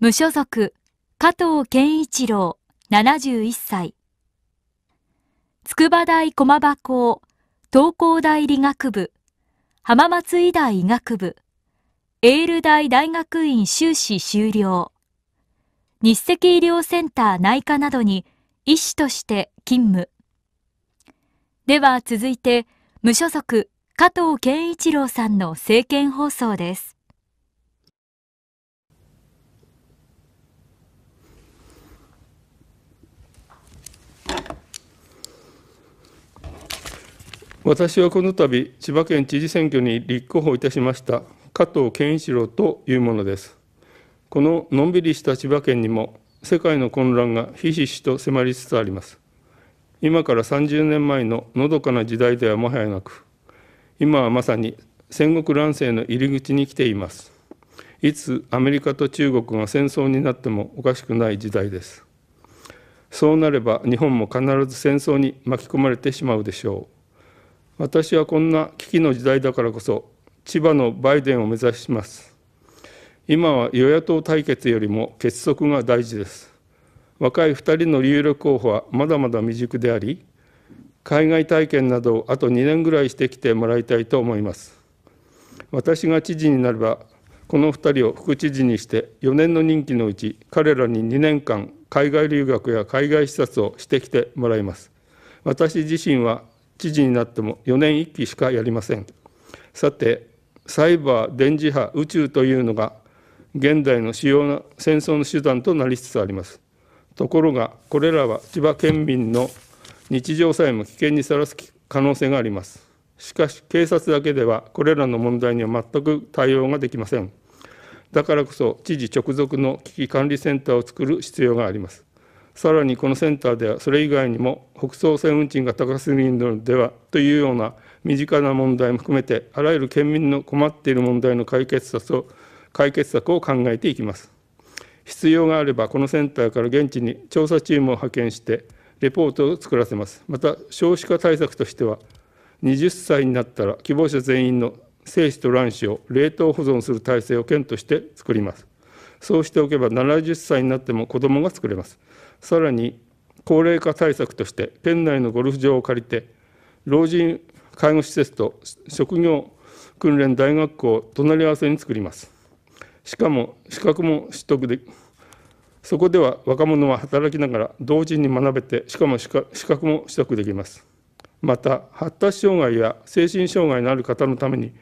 無所属、加藤健一郎、71歳。筑波大駒場校、東工大理学部、浜松医大医学部、エール大大学院修士修了。日赤医療センター内科などに医師として勤務。では続いて、無所属加藤健一郎さんの政見放送です。私はこの度千葉県知事選挙に立候補いたしました加藤健一郎というものですこののんびりした千葉県にも世界の混乱がひしひしと迫りつつあります今から30年前ののどかな時代ではもはやなく今はまさに戦国乱世の入り口に来ていますいつアメリカと中国が戦争になってもおかしくない時代ですそうなれば日本も必ず戦争に巻き込まれてしまうでしょう私はこんな危機の時代だからこそ千葉のバイデンを目指します今は与野党対決よりも結束が大事です若い2人の有力候補はまだまだ未熟であり海外体験などをあと2年ぐらいしてきてもらいたいと思います私が知事になればこの2人を副知事にして4年の任期のうち彼らに2年間海外留学や海外視察をしてきてもらいます私自身は知事になっても4年1期しかやりませんさてサイバー電磁波宇宙というのが現代の主要な戦争の手段となりつつありますところがこれらは千葉県民の日常さえも危険にさらす可能性がありますしかし警察だけではこれらの問題には全く対応ができませんだからこそ知事直属の危機管理センターを作る必要がありますさらにこのセンターではそれ以外にも北総線運賃が高すぎるのではというような身近な問題も含めてあらゆる県民の困っている問題の解決策を解決策を考えていきます必要があればこのセンターから現地に調査チームを派遣してレポートを作らせますまた少子化対策としては20歳になったら希望者全員の精子と卵子を冷凍保存する体制を県として作りますそうしておけば70歳になっても子供が作れますさらに高齢化対策として県内のゴルフ場を借りて老人介護施設と職業訓練大学校を隣り合わせに作りますしかも資格も取得でそこでは若者は働きながら同時に学べてしかも資格も取得できますまた発達障害や精神障害のある方のために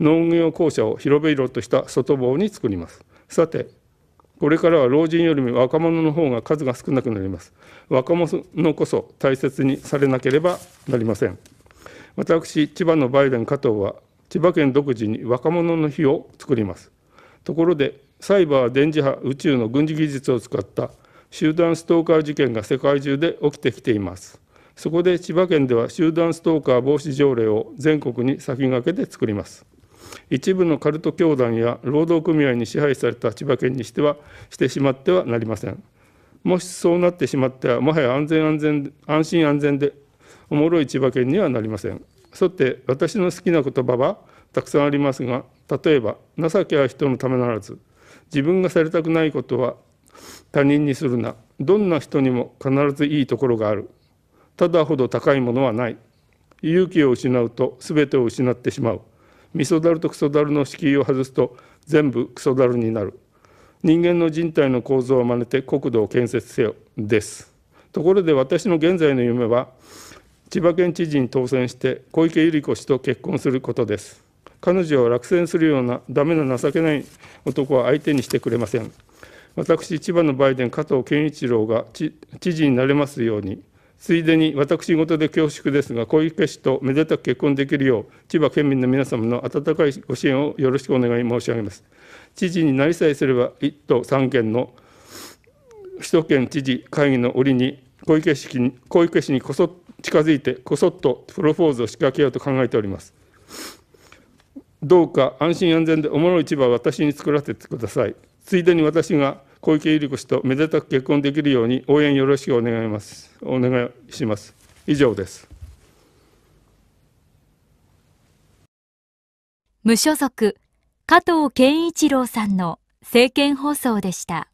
農業校舎を広々とした外房に作りますさてこれからは老人よりも若者の方が数が少なくなります。若者こそ大切にされなければなりません。私、千葉のバイデン加藤は、千葉県独自に若者の日を作ります。ところで、サイバー、電磁波、宇宙の軍事技術を使った集団ストーカー事件が世界中で起きてきています。そこで千葉県では集団ストーカー防止条例を全国に先駆けて作ります。一部のカルト教団や労働組合に支配された千葉県にしてはしてしまってはなりませんもしそうなってしまってはもはや安全安全安心安全でおもろい千葉県にはなりませんさて私の好きな言葉はたくさんありますが例えば情けは人のためならず自分がされたくないことは他人にするなどんな人にも必ずいいところがあるただほど高いものはない勇気を失うと全てを失ってしまうミソダルとクソダルの敷居を外すと全部クソダルになる人間の人体の構造を真似て国土を建設せよですところで私の現在の夢は千葉県知事に当選して小池百合子氏と結婚することです彼女を落選するようなダメな情けない男は相手にしてくれません私千葉のバイデン加藤健一郎が知事になれますようについでに私事で恐縮ですが小池氏とめでたく結婚できるよう千葉県民の皆様の温かいご支援をよろしくお願い申し上げます。知事になりさえすれば1都3県の首都圏知事会議の折に小池氏に小池氏にこそ近づいてこそっとプロポーズを仕掛けようと考えております。どうか安心安全でおもろい千葉を私に作らせてください。ついでに私が小池百合子氏とめでたく結婚できるように応援よろしくお願いしますお願いします。以上です。無所属加藤健一郎さんの政見放送でした。